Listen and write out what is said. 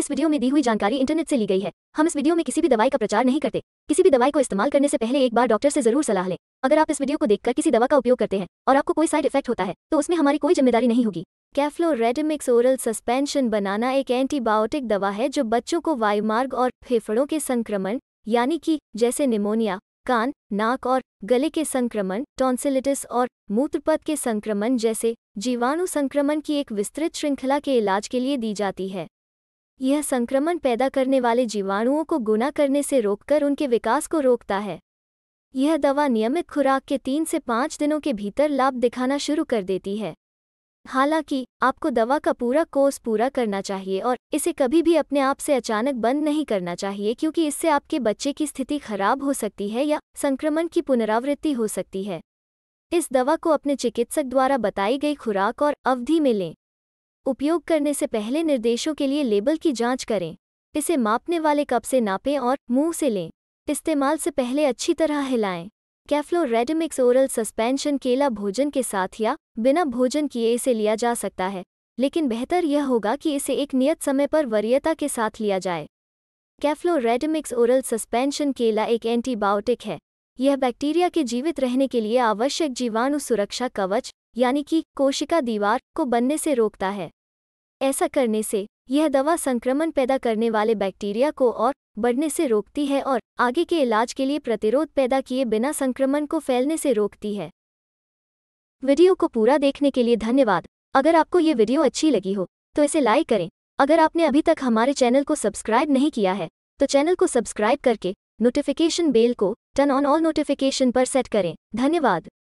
इस वीडियो में दी हुई जानकारी इंटरनेट से ली गई है हम इस वीडियो में किसी भी दवाई का प्रचार नहीं करते किसी भी दवाई को इस्तेमाल करने से पहले एक बार डॉक्टर से जरूर सलाह लें अगर आप इस वीडियो को देखकर किसी दवा का उपयोग करते हैं और आपको कोई साइड इफेक्ट होता है तो उसमें हमारी कोई जिम्मेदारी नहीं होगी रेडमिक्स ओरल सस्पेंशन बनाना एक एंटीबायोटिक दवा है जो बच्चों को वायुमार्ग और फेफड़ों के संक्रमण यानी कि जैसे निमोनिया कान नाक और गले के संक्रमण टॉन्सिलिटिस और मूत्रपथ के संक्रमण जैसे जीवाणु संक्रमण की एक विस्तृत श्रृंखला के इलाज के लिए दी जाती है यह संक्रमण पैदा करने वाले जीवाणुओं को गुना करने से रोककर उनके विकास को रोकता है यह दवा नियमित खुराक के तीन से पाँच दिनों के भीतर लाभ दिखाना शुरू कर देती है हालांकि आपको दवा का पूरा कोर्स पूरा करना चाहिए और इसे कभी भी अपने आप से अचानक बंद नहीं करना चाहिए क्योंकि इससे आपके बच्चे की स्थिति खराब हो सकती है या संक्रमण की पुनरावृत्ति हो सकती है इस दवा को अपने चिकित्सक द्वारा बताई गई खुराक और अवधि में लें उपयोग करने से पहले निर्देशों के लिए लेबल की जांच करें इसे मापने वाले कप से नापें और मुंह से लें इस्तेमाल से पहले अच्छी तरह हिलाएं कैफ्लो रेडमिक्स ओरल सस्पेंशन केला भोजन के साथ या बिना भोजन किए इसे लिया जा सकता है लेकिन बेहतर यह होगा कि इसे एक नियत समय पर वरीयता के साथ लिया जाए कैफ्लो रेडमिक्स ओरल सस्पेंशन केला एक एंटीबायोटिक है यह बैक्टीरिया के जीवित रहने के लिए आवश्यक जीवाणु सुरक्षा कवच यानी कि कोशिका दीवार को बनने से रोकता है ऐसा करने से यह दवा संक्रमण पैदा करने वाले बैक्टीरिया को और बढ़ने से रोकती है और आगे के इलाज के लिए प्रतिरोध पैदा किए बिना संक्रमण को फैलने से रोकती है वीडियो को पूरा देखने के लिए धन्यवाद अगर आपको ये वीडियो अच्छी लगी हो तो इसे लाइक करें अगर आपने अभी तक हमारे चैनल को सब्सक्राइब नहीं किया है तो चैनल को सब्सक्राइब करके नोटिफिकेशन बेल को टर्न ऑन ऑल नोटिफिकेशन पर सेट करें धन्यवाद